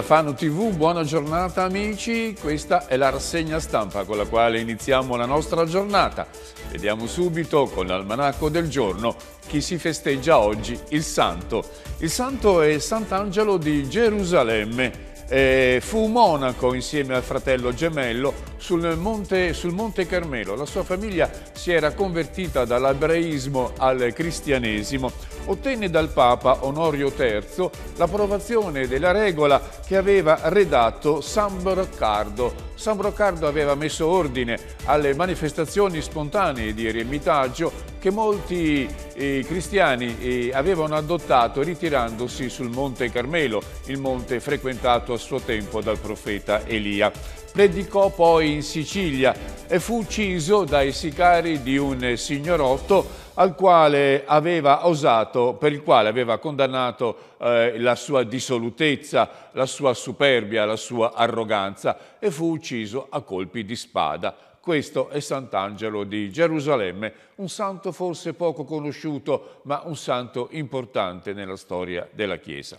Da Fano TV, buona giornata amici, questa è la rassegna stampa con la quale iniziamo la nostra giornata. Vediamo subito con l'almanacco del giorno chi si festeggia oggi il santo. Il santo è Sant'Angelo di Gerusalemme. Eh, fu monaco insieme al fratello gemello sul monte, sul monte Carmelo. La sua famiglia si era convertita dall'ebraismo al cristianesimo ottenne dal Papa Onorio III l'approvazione della regola che aveva redatto San Broccardo. San Broccardo aveva messo ordine alle manifestazioni spontanee di eremitaggio che molti eh, cristiani eh, avevano adottato ritirandosi sul Monte Carmelo, il monte frequentato a suo tempo dal profeta Elia. Predicò poi in Sicilia e fu ucciso dai sicari di un signorotto al quale aveva osato, per il quale aveva condannato eh, la sua dissolutezza, la sua superbia, la sua arroganza e fu ucciso a colpi di spada. Questo è Sant'Angelo di Gerusalemme, un santo forse poco conosciuto, ma un santo importante nella storia della Chiesa.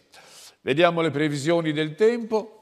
Vediamo le previsioni del tempo.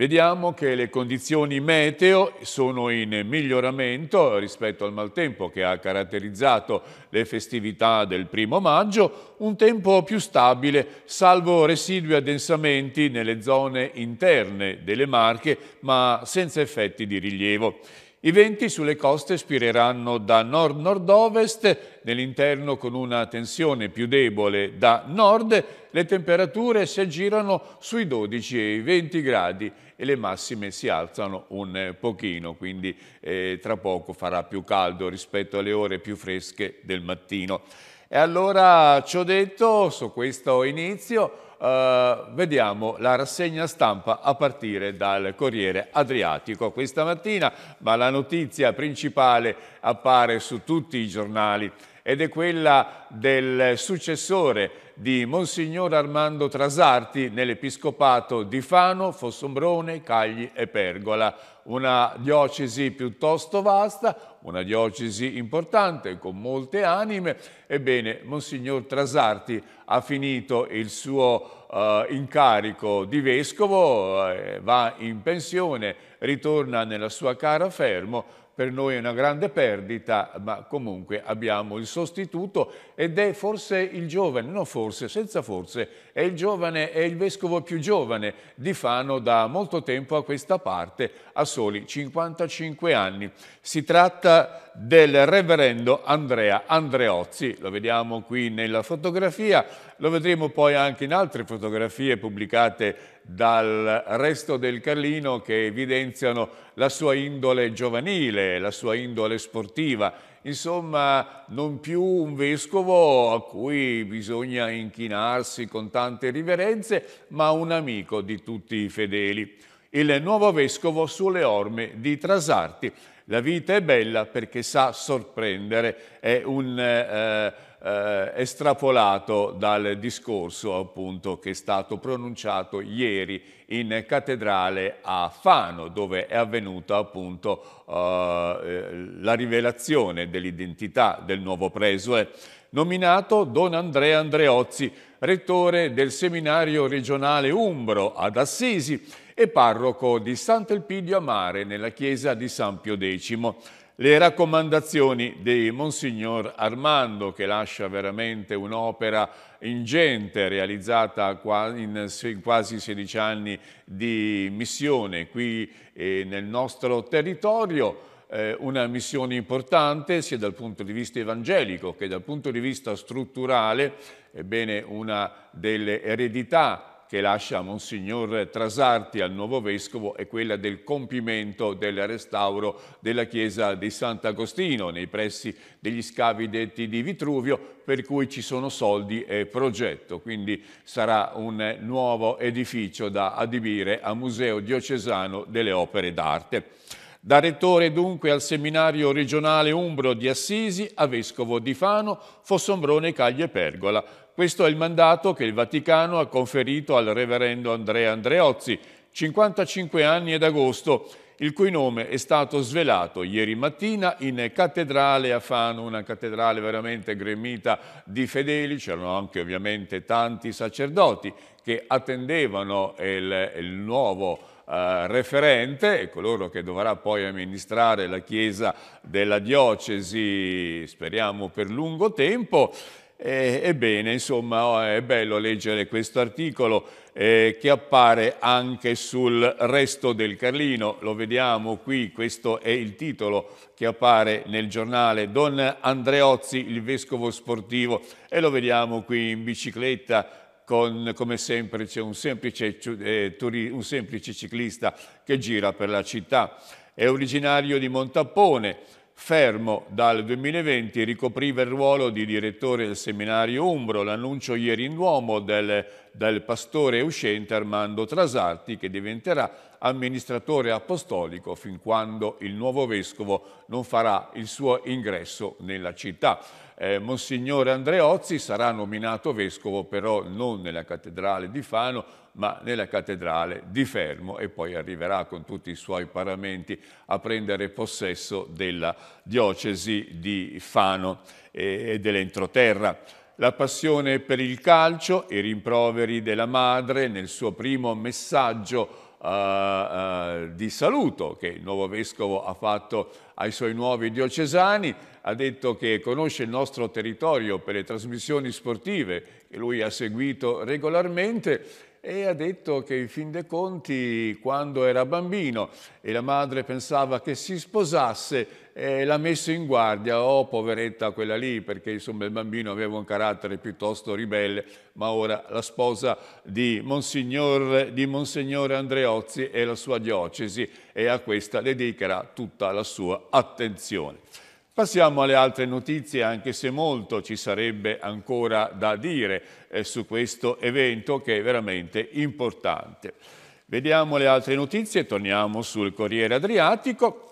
Vediamo che le condizioni meteo sono in miglioramento rispetto al maltempo che ha caratterizzato le festività del primo maggio, un tempo più stabile, salvo residui addensamenti nelle zone interne delle Marche, ma senza effetti di rilievo. I venti sulle coste spireranno da nord-nord-ovest, nell'interno con una tensione più debole da nord, le temperature si aggirano sui 12 e i 20 gradi e le massime si alzano un eh, pochino, quindi eh, tra poco farà più caldo rispetto alle ore più fresche del mattino. E allora ci ho detto su questo inizio, Uh, vediamo la rassegna stampa a partire dal Corriere Adriatico questa mattina, ma la notizia principale appare su tutti i giornali ed è quella del successore di Monsignor Armando Trasarti nell'Episcopato di Fano, Fossombrone, Cagli e Pergola. Una diocesi piuttosto vasta, una diocesi importante, con molte anime. Ebbene, Monsignor Trasarti ha finito il suo eh, incarico di vescovo, eh, va in pensione, ritorna nella sua cara Fermo, per noi è una grande perdita, ma comunque abbiamo il sostituto ed è forse il giovane, no forse, senza forse, è il giovane, è il vescovo più giovane di Fano da molto tempo a questa parte, a soli 55 anni. Si tratta del reverendo Andrea Andreozzi, lo vediamo qui nella fotografia, lo vedremo poi anche in altre fotografie pubblicate dal resto del Carlino che evidenziano la sua indole giovanile, la sua indole sportiva. Insomma, non più un vescovo a cui bisogna inchinarsi con tante riverenze, ma un amico di tutti i fedeli. Il nuovo vescovo sulle orme di Trasarti. La vita è bella perché sa sorprendere, è un... Eh, eh, estrapolato dal discorso appunto che è stato pronunciato ieri in cattedrale a Fano dove è avvenuta appunto eh, eh la rivelazione dell'identità del nuovo presue eh, nominato Don Andrea Andreozzi rettore del seminario regionale Umbro ad Assisi e parroco di Sant'Elpidio a Mare nella chiesa di San Pio X le raccomandazioni di Monsignor Armando, che lascia veramente un'opera ingente realizzata in quasi 16 anni di missione qui eh, nel nostro territorio eh, una missione importante sia dal punto di vista evangelico che dal punto di vista strutturale, ebbene una delle eredità che lascia Monsignor Trasarti al nuovo Vescovo è quella del compimento del restauro della chiesa di Sant'Agostino nei pressi degli scavi detti di Vitruvio per cui ci sono soldi e progetto. Quindi sarà un nuovo edificio da adibire a Museo Diocesano delle Opere d'Arte. Da rettore dunque al seminario regionale Umbro di Assisi a vescovo di Fano, Fossombrone, Caglie e Pergola, questo è il mandato che il Vaticano ha conferito al reverendo Andrea Andreozzi, 55 anni ed agosto, il cui nome è stato svelato ieri mattina in cattedrale a Fano, una cattedrale veramente gremita di fedeli, c'erano anche ovviamente tanti sacerdoti che attendevano il, il nuovo eh, referente e coloro che dovrà poi amministrare la chiesa della diocesi, speriamo per lungo tempo, eh, ebbene, insomma, oh, è bello leggere questo articolo eh, che appare anche sul resto del Carlino. Lo vediamo qui, questo è il titolo che appare nel giornale Don Andreozzi, il vescovo sportivo, e lo vediamo qui in bicicletta con, come sempre, c'è un, eh, un semplice ciclista che gira per la città. È originario di Montappone, Fermo dal 2020 ricopriva il ruolo di direttore del seminario Umbro, l'annuncio ieri in Duomo del, del pastore uscente Armando Trasarti che diventerà amministratore apostolico fin quando il nuovo vescovo non farà il suo ingresso nella città eh, Monsignore Andreozzi sarà nominato vescovo però non nella cattedrale di Fano ma nella cattedrale di Fermo e poi arriverà con tutti i suoi paramenti a prendere possesso della diocesi di Fano e, eh, e dell'entroterra. La passione per il calcio, i rimproveri della madre nel suo primo messaggio Uh, uh, di saluto che il nuovo vescovo ha fatto ai suoi nuovi diocesani, ha detto che conosce il nostro territorio per le trasmissioni sportive che lui ha seguito regolarmente e ha detto che in fin dei conti quando era bambino e la madre pensava che si sposasse eh, l'ha messo in guardia, oh poveretta quella lì perché insomma il bambino aveva un carattere piuttosto ribelle ma ora la sposa di Monsignor, di Monsignor Andreozzi e la sua diocesi e a questa dedicherà tutta la sua attenzione. Passiamo alle altre notizie, anche se molto ci sarebbe ancora da dire eh, su questo evento che è veramente importante. Vediamo le altre notizie, torniamo sul Corriere Adriatico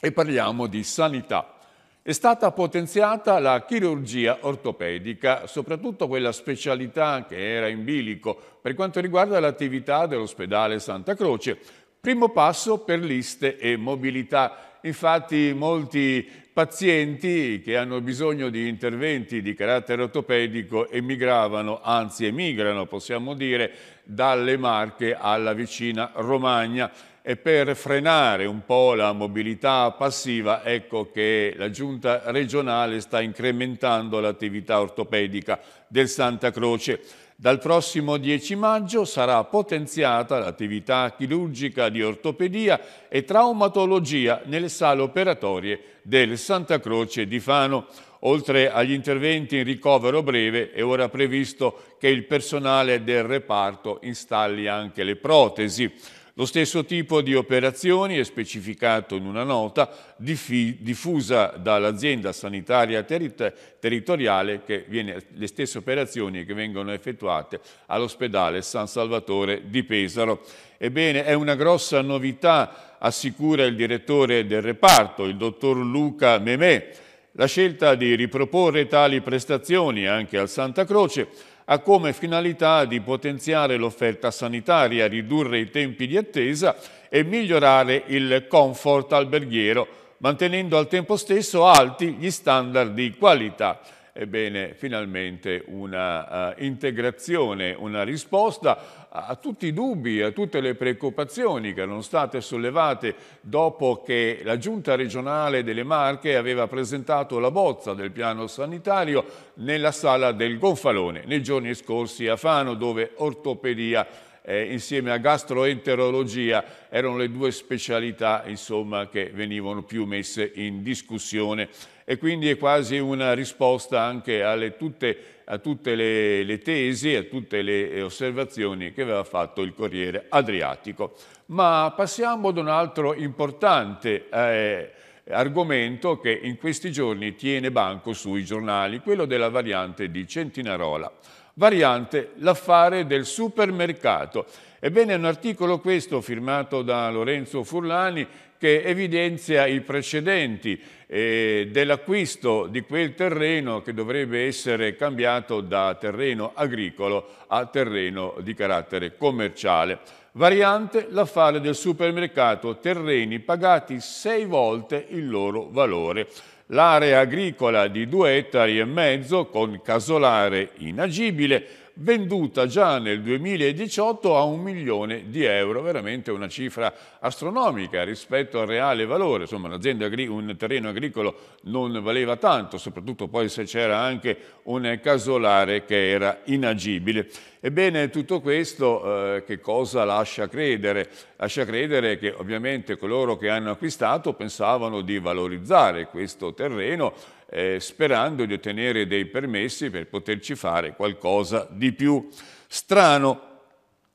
e parliamo di sanità. È stata potenziata la chirurgia ortopedica, soprattutto quella specialità che era in bilico per quanto riguarda l'attività dell'ospedale Santa Croce, Primo passo per liste e mobilità. Infatti molti pazienti che hanno bisogno di interventi di carattere ortopedico emigravano, anzi emigrano, possiamo dire, dalle Marche alla vicina Romagna e per frenare un po' la mobilità passiva ecco che la giunta regionale sta incrementando l'attività ortopedica del Santa Croce. Dal prossimo 10 maggio sarà potenziata l'attività chirurgica di ortopedia e traumatologia nelle sale operatorie del Santa Croce di Fano. Oltre agli interventi in ricovero breve è ora previsto che il personale del reparto installi anche le protesi. Lo stesso tipo di operazioni è specificato in una nota diffusa dall'azienda sanitaria territoriale che viene, le stesse operazioni che vengono effettuate all'ospedale San Salvatore di Pesaro. Ebbene, è una grossa novità, assicura il direttore del reparto, il dottor Luca Memè, la scelta di riproporre tali prestazioni anche al Santa Croce ha come finalità di potenziare l'offerta sanitaria, ridurre i tempi di attesa e migliorare il comfort alberghiero, mantenendo al tempo stesso alti gli standard di qualità ebbene, finalmente una uh, integrazione, una risposta a tutti i dubbi, a tutte le preoccupazioni che erano state sollevate dopo che la Giunta regionale delle Marche aveva presentato la bozza del piano sanitario nella sala del Gonfalone nei giorni scorsi a Fano dove ortopedia eh, insieme a gastroenterologia erano le due specialità insomma, che venivano più messe in discussione e quindi è quasi una risposta anche alle, tutte, a tutte le, le tesi, a tutte le eh, osservazioni che aveva fatto il Corriere Adriatico. Ma passiamo ad un altro importante eh, argomento che in questi giorni tiene banco sui giornali, quello della variante di Centinarola. Variante l'affare del supermercato. Ebbene è un articolo questo firmato da Lorenzo Furlani che evidenzia i precedenti eh, dell'acquisto di quel terreno che dovrebbe essere cambiato da terreno agricolo a terreno di carattere commerciale. Variante l'affare del supermercato, terreni pagati sei volte il loro valore. L'area agricola di due ettari e mezzo con casolare inagibile venduta già nel 2018 a un milione di euro, veramente una cifra astronomica rispetto al reale valore. Insomma, l'azienda un terreno agricolo non valeva tanto, soprattutto poi se c'era anche un casolare che era inagibile. Ebbene, tutto questo eh, che cosa lascia credere? Lascia credere che ovviamente coloro che hanno acquistato pensavano di valorizzare questo terreno eh, sperando di ottenere dei permessi per poterci fare qualcosa di più strano.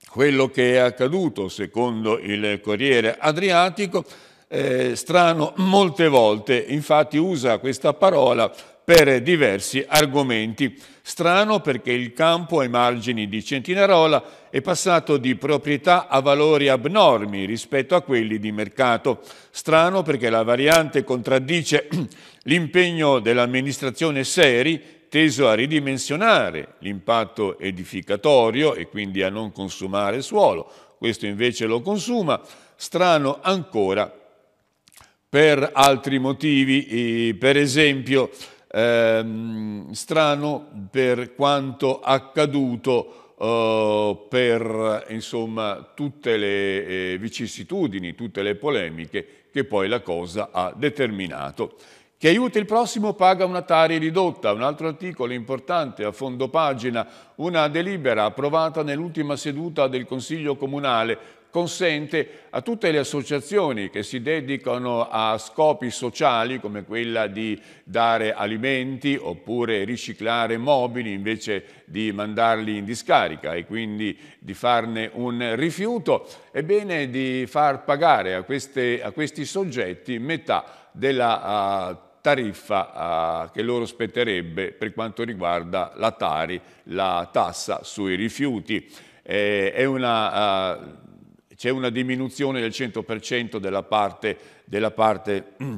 Quello che è accaduto, secondo il Corriere Adriatico, eh, strano molte volte, infatti usa questa parola per diversi argomenti. Strano perché il campo ai margini di Centinarola è passato di proprietà a valori abnormi rispetto a quelli di mercato. Strano perché la variante contraddice l'impegno dell'amministrazione Seri teso a ridimensionare l'impatto edificatorio e quindi a non consumare suolo, questo invece lo consuma, strano ancora per altri motivi, per esempio ehm, strano per quanto accaduto Uh, per insomma, tutte le eh, vicissitudini, tutte le polemiche che poi la cosa ha determinato. Chi aiuta il prossimo paga una tari ridotta, un altro articolo importante a fondo pagina, una delibera approvata nell'ultima seduta del Consiglio Comunale consente a tutte le associazioni che si dedicano a scopi sociali come quella di dare alimenti oppure riciclare mobili invece di mandarli in discarica e quindi di farne un rifiuto, ebbene di far pagare a, queste, a questi soggetti metà della uh, tariffa eh, che loro spetterebbe per quanto riguarda la Tari, la tassa sui rifiuti. Eh, è una eh, c'è una diminuzione del 100% della parte, della parte mm,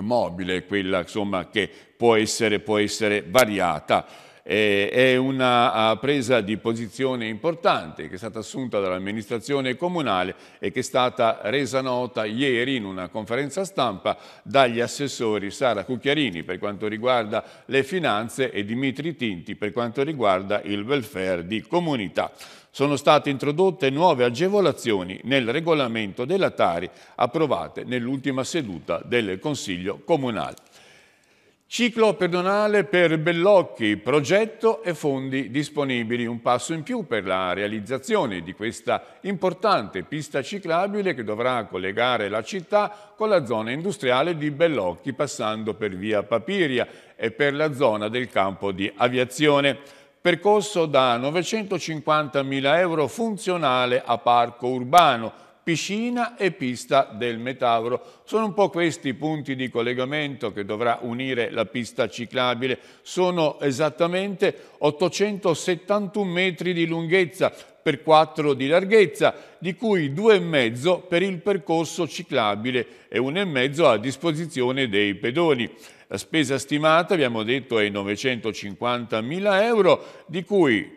mobile, quella insomma, che può essere, può essere variata eh, è una ah, presa di posizione importante che è stata assunta dall'amministrazione comunale e che è stata resa nota ieri in una conferenza stampa dagli assessori Sara Cucchiarini per quanto riguarda le finanze e Dimitri Tinti per quanto riguarda il welfare di comunità sono state introdotte nuove agevolazioni nel regolamento della Tari approvate nell'ultima seduta del Consiglio Comunale. Ciclo pedonale per Bellocchi, progetto e fondi disponibili. Un passo in più per la realizzazione di questa importante pista ciclabile che dovrà collegare la città con la zona industriale di Bellocchi passando per via Papiria e per la zona del campo di aviazione. Percorso da 950.000 euro funzionale a parco urbano piscina e pista del Metauro. Sono un po' questi i punti di collegamento che dovrà unire la pista ciclabile. Sono esattamente 871 metri di lunghezza per 4 di larghezza, di cui 2,5 per il percorso ciclabile e 1,5 a disposizione dei pedoni. La spesa stimata, abbiamo detto, è 950.000 euro, di cui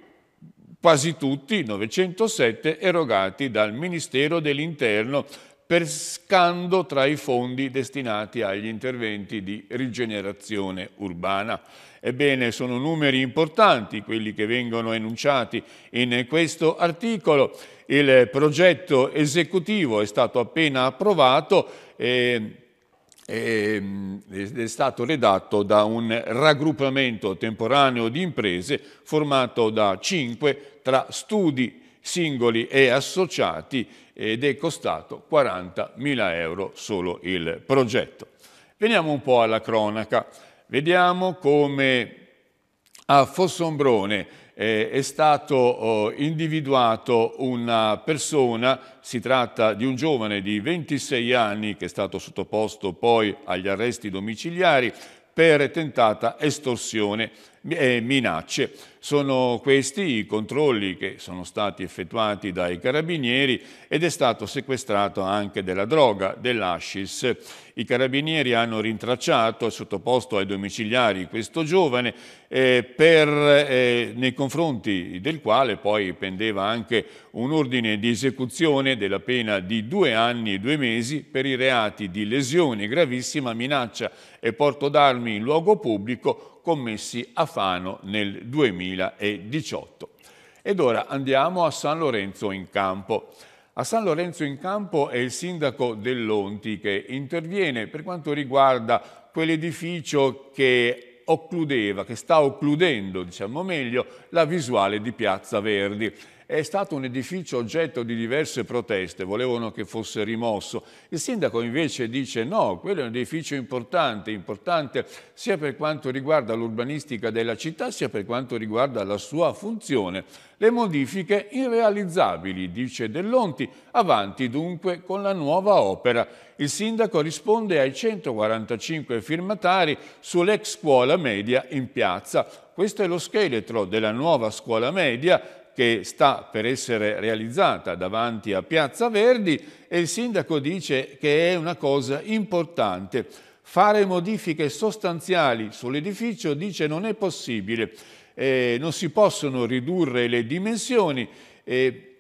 quasi tutti, 907, erogati dal Ministero dell'Interno pescando tra i fondi destinati agli interventi di rigenerazione urbana. Ebbene, sono numeri importanti quelli che vengono enunciati in questo articolo. Il progetto esecutivo è stato appena approvato e Ehm, è stato redatto da un raggruppamento temporaneo di imprese formato da cinque tra studi singoli e associati ed è costato 40.000 euro solo il progetto. Veniamo un po' alla cronaca, vediamo come a Fossombrone eh, è stato oh, individuato una persona, si tratta di un giovane di 26 anni che è stato sottoposto poi agli arresti domiciliari per tentata estorsione eh, minacce. Sono questi i controlli che sono stati effettuati dai carabinieri ed è stato sequestrato anche della droga, dell'Ascis. I carabinieri hanno rintracciato e sottoposto ai domiciliari questo giovane eh, per, eh, nei confronti del quale poi pendeva anche un ordine di esecuzione della pena di due anni e due mesi per i reati di lesione gravissima, minaccia e porto d'armi in luogo pubblico commessi a Fano nel 2018. Ed ora andiamo a San Lorenzo in Campo. A San Lorenzo in Campo è il sindaco dell'Onti che interviene per quanto riguarda quell'edificio che occludeva, che sta occludendo, diciamo meglio, la visuale di Piazza Verdi è stato un edificio oggetto di diverse proteste, volevano che fosse rimosso. Il sindaco invece dice no, quello è un edificio importante, importante sia per quanto riguarda l'urbanistica della città sia per quanto riguarda la sua funzione. Le modifiche irrealizzabili, dice Dell'Onti, avanti dunque con la nuova opera. Il sindaco risponde ai 145 firmatari sull'ex scuola media in piazza. Questo è lo scheletro della nuova scuola media che sta per essere realizzata davanti a Piazza Verdi e il sindaco dice che è una cosa importante. Fare modifiche sostanziali sull'edificio dice non è possibile, eh, non si possono ridurre le dimensioni eh,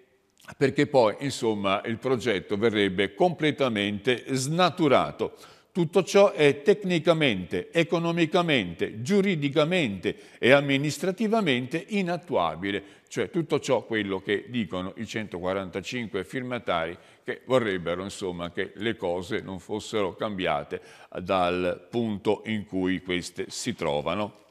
perché poi insomma, il progetto verrebbe completamente snaturato. Tutto ciò è tecnicamente, economicamente, giuridicamente e amministrativamente inattuabile, cioè tutto ciò quello che dicono i 145 firmatari che vorrebbero insomma, che le cose non fossero cambiate dal punto in cui queste si trovano.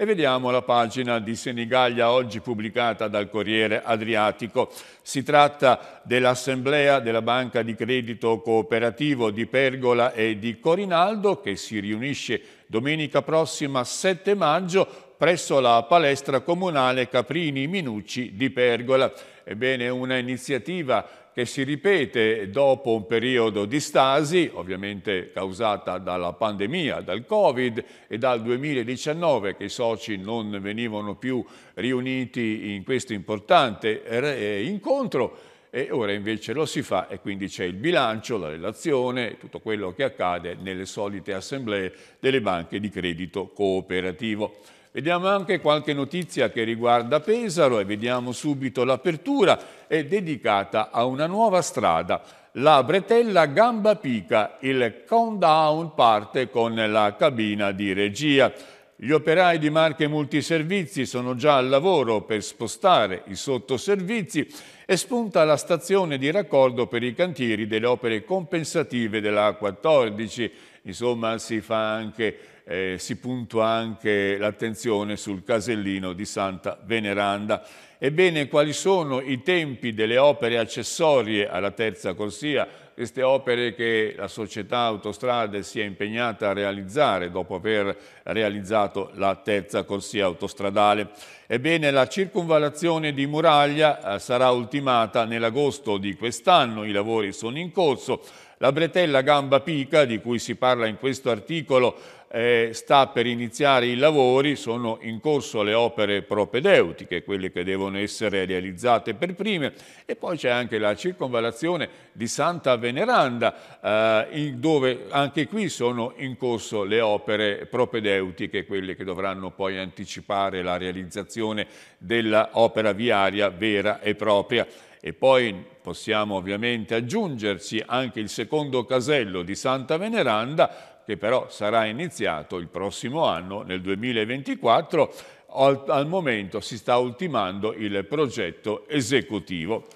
E vediamo la pagina di Senigallia oggi pubblicata dal Corriere Adriatico. Si tratta dell'assemblea della Banca di Credito Cooperativo di Pergola e di Corinaldo che si riunisce domenica prossima 7 maggio presso la palestra comunale Caprini Minucci di Pergola. Ebbene, una iniziativa che si ripete dopo un periodo di stasi, ovviamente causata dalla pandemia, dal Covid e dal 2019 che i soci non venivano più riuniti in questo importante eh, incontro e ora invece lo si fa e quindi c'è il bilancio, la relazione, tutto quello che accade nelle solite assemblee delle banche di credito cooperativo. Vediamo anche qualche notizia che riguarda Pesaro e vediamo subito l'apertura. È dedicata a una nuova strada, la bretella Gamba Pica. Il countdown parte con la cabina di regia. Gli operai di marche multiservizi sono già al lavoro per spostare i sottoservizi è spunta la stazione di raccordo per i cantieri delle opere compensative della A14. Insomma, si, anche, eh, si puntua anche l'attenzione sul casellino di Santa Veneranda. Ebbene, quali sono i tempi delle opere accessorie alla terza corsia? queste opere che la società Autostrade si è impegnata a realizzare dopo aver realizzato la terza corsia autostradale. Ebbene, la circonvalazione di Muraglia eh, sarà ultimata nell'agosto di quest'anno, i lavori sono in corso, la bretella gamba pica, di cui si parla in questo articolo, eh, sta per iniziare i lavori, sono in corso le opere propedeutiche, quelle che devono essere realizzate per prime, e poi c'è anche la circonvalazione di Santa Veneranda, eh, dove anche qui sono in corso le opere propedeutiche, quelle che dovranno poi anticipare la realizzazione dell'opera viaria vera e propria e poi possiamo ovviamente aggiungerci anche il secondo casello di Santa Veneranda che però sarà iniziato il prossimo anno, nel 2024, al, al momento si sta ultimando il progetto esecutivo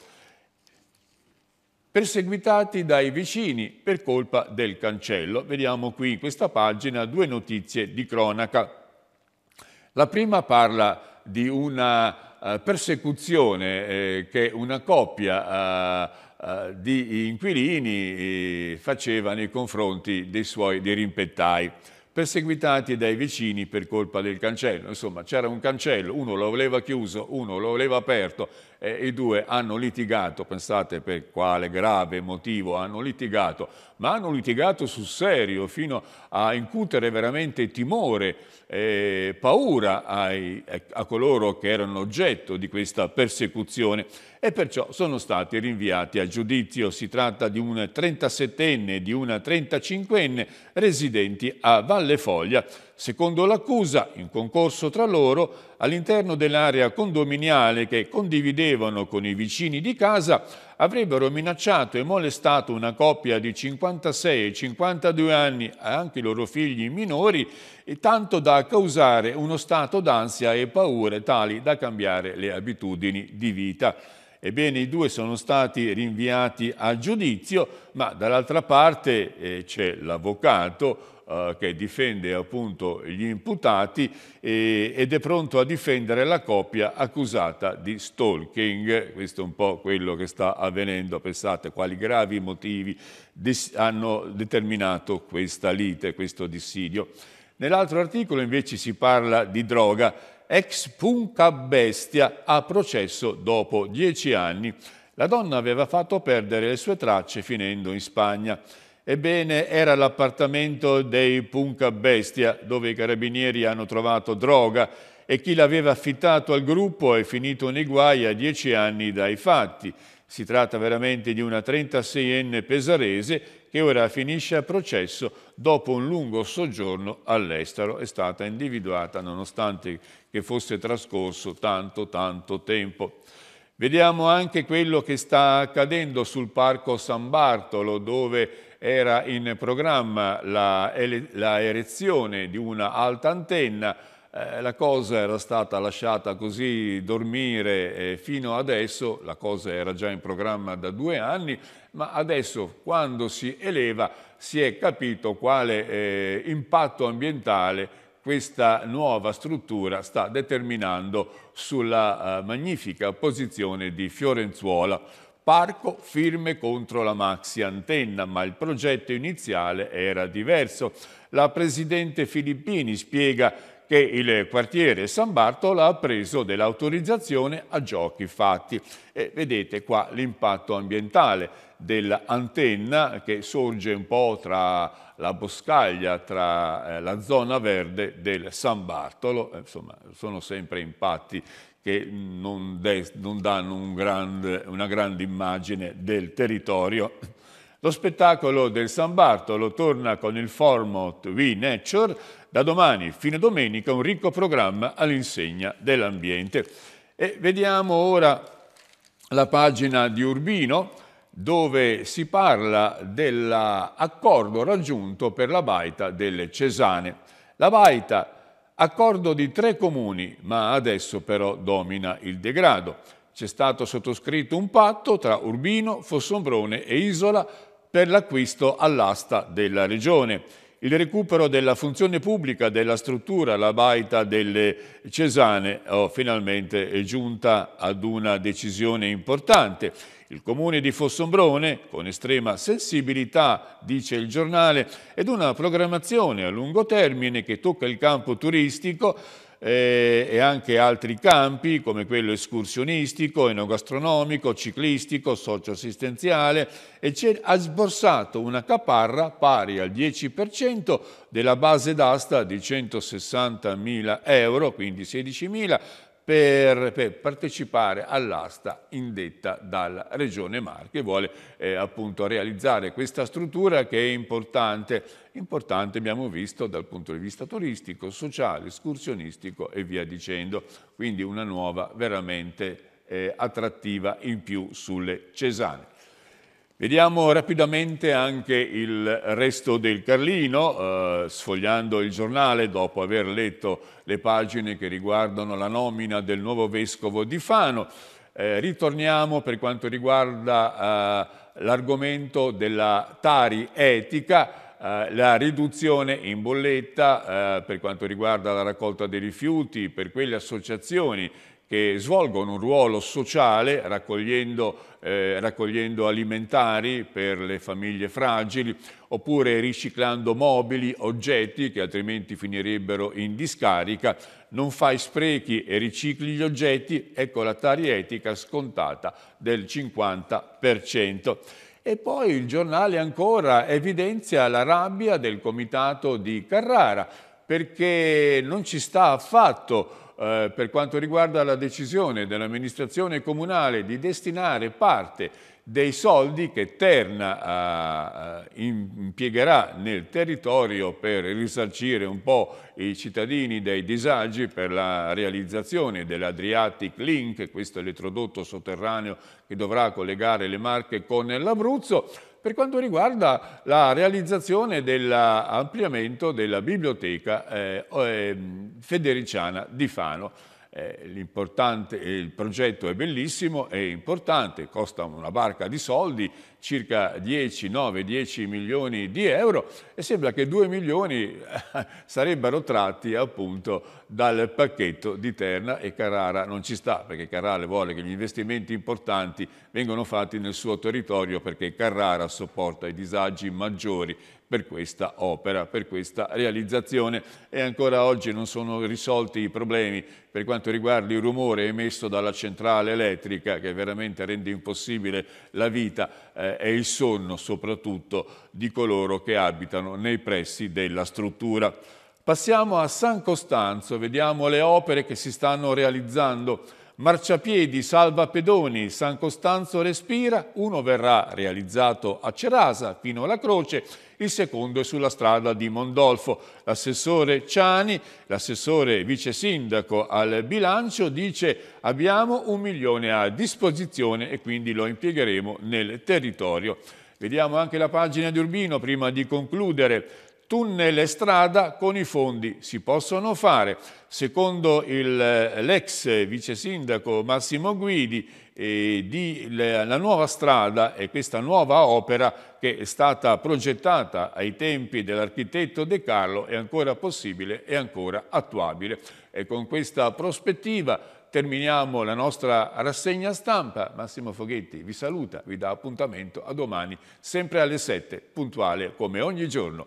perseguitati dai vicini per colpa del cancello. Vediamo qui in questa pagina due notizie di cronaca. La prima parla di una eh, persecuzione eh, che una coppia eh, di inquilini faceva nei confronti dei suoi dirimpettai perseguitati dai vicini per colpa del cancello. Insomma, c'era un cancello, uno lo voleva chiuso, uno lo voleva aperto eh, i due hanno litigato, pensate per quale grave motivo hanno litigato, ma hanno litigato sul serio fino a incutere veramente timore, eh, paura ai, a coloro che erano oggetto di questa persecuzione e perciò sono stati rinviati a giudizio. Si tratta di un 37enne e di una 35enne residenti a Valle Foglia Secondo l'accusa, in concorso tra loro, all'interno dell'area condominiale che condividevano con i vicini di casa, avrebbero minacciato e molestato una coppia di 56 e 52 anni, anche i loro figli minori, tanto da causare uno stato d'ansia e paure tali da cambiare le abitudini di vita. Ebbene, i due sono stati rinviati a giudizio, ma dall'altra parte eh, c'è l'avvocato eh, che difende appunto gli imputati eh, ed è pronto a difendere la coppia accusata di stalking. Questo è un po' quello che sta avvenendo. Pensate quali gravi motivi hanno determinato questa lite, questo dissidio. Nell'altro articolo invece si parla di droga ex punca bestia a processo dopo dieci anni. La donna aveva fatto perdere le sue tracce finendo in Spagna. Ebbene, era l'appartamento dei Punca Bestia, dove i carabinieri hanno trovato droga e chi l'aveva affittato al gruppo è finito nei guai a dieci anni dai fatti. Si tratta veramente di una 36enne pesarese che ora finisce a processo dopo un lungo soggiorno all'estero. È stata individuata, nonostante che fosse trascorso tanto, tanto tempo. Vediamo anche quello che sta accadendo sul Parco San Bartolo, dove era in programma la, la erezione di una alta antenna. Eh, la cosa era stata lasciata così dormire eh, fino adesso, la cosa era già in programma da due anni, ma adesso quando si eleva si è capito quale eh, impatto ambientale questa nuova struttura sta determinando sulla eh, magnifica posizione di Fiorenzuola. Parco firme contro la maxi antenna, ma il progetto iniziale era diverso. La Presidente Filippini spiega che il quartiere San Bartolo ha preso dell'autorizzazione a giochi fatti. E vedete qua l'impatto ambientale dell'antenna che sorge un po' tra la boscaglia, tra eh, la zona verde del San Bartolo, eh, insomma sono sempre impatti che non, non danno un grande, una grande immagine del territorio lo spettacolo del San Bartolo torna con il format We Nature, da domani fine domenica un ricco programma all'insegna dell'ambiente. E vediamo ora la pagina di Urbino, dove si parla dell'accordo raggiunto per la baita delle Cesane. La baita, accordo di tre comuni, ma adesso però domina il degrado. C'è stato sottoscritto un patto tra Urbino, Fossombrone e Isola per l'acquisto all'asta della Regione. Il recupero della funzione pubblica della struttura, la baita delle Cesane, oh, finalmente è giunta ad una decisione importante. Il comune di Fossombrone, con estrema sensibilità, dice il giornale, ed una programmazione a lungo termine che tocca il campo turistico, eh, e anche altri campi come quello escursionistico, enogastronomico, ciclistico, socioassistenziale e ha sborsato una caparra pari al 10% della base d'asta di 160.000 euro, quindi 16.000 per, per, partecipare all'asta indetta dalla Regione Marche, vuole eh, appunto realizzare questa struttura che è importante, importante abbiamo visto dal punto di vista turistico, sociale, escursionistico e via dicendo, quindi una nuova veramente eh, attrattiva in più sulle Cesane. Vediamo rapidamente anche il resto del Carlino, eh, sfogliando il giornale dopo aver letto le pagine che riguardano la nomina del nuovo vescovo di Fano. Eh, ritorniamo per quanto riguarda eh, l'argomento della Tari etica, eh, la riduzione in bolletta eh, per quanto riguarda la raccolta dei rifiuti per quelle associazioni che svolgono un ruolo sociale raccogliendo, eh, raccogliendo, alimentari per le famiglie fragili oppure riciclando mobili, oggetti che altrimenti finirebbero in discarica. Non fai sprechi e ricicli gli oggetti, ecco la taria etica scontata del 50%. E poi il giornale ancora evidenzia la rabbia del comitato di Carrara perché non ci sta affatto eh, per quanto riguarda la decisione dell'amministrazione comunale di destinare parte dei soldi che Terna eh, eh impiegherà nel territorio per risarcire un po' i cittadini dei disagi per la realizzazione dell'Adriatic Link, questo elettrodotto sotterraneo che dovrà collegare le Marche con l'Abruzzo, per quanto riguarda la realizzazione dell'ampliamento della biblioteca eh, ehm, federiciana di Fano. Eh, il progetto è bellissimo, è importante, costa una barca di soldi, circa 10, 9, 10 milioni di euro e sembra che 2 milioni eh, sarebbero tratti appunto dal pacchetto di Terna e Carrara non ci sta perché Carrara vuole che gli investimenti importanti vengano fatti nel suo territorio perché Carrara sopporta i disagi maggiori per questa opera, per questa realizzazione e ancora oggi non sono risolti i problemi per quanto riguarda il rumore emesso dalla centrale elettrica che veramente rende impossibile la vita eh, e il sonno soprattutto di coloro che abitano nei pressi della struttura. Passiamo a San Costanzo, vediamo le opere che si stanno realizzando. Marciapiedi Salva Pedoni, San Costanzo Respira, uno verrà realizzato a Cerasa fino alla Croce, il secondo è sulla strada di Mondolfo. L'assessore Ciani, l'assessore vice sindaco al bilancio, dice abbiamo un milione a disposizione e quindi lo impiegheremo nel territorio. Vediamo anche la pagina di Urbino prima di concludere tunnel e strada con i fondi si possono fare. Secondo eh, l'ex vice sindaco Massimo Guidi, eh, di, le, la nuova strada e questa nuova opera che è stata progettata ai tempi dell'architetto De Carlo è ancora possibile e ancora attuabile. E con questa prospettiva terminiamo la nostra rassegna stampa. Massimo Foghetti vi saluta, vi dà appuntamento a domani, sempre alle 7, puntuale come ogni giorno.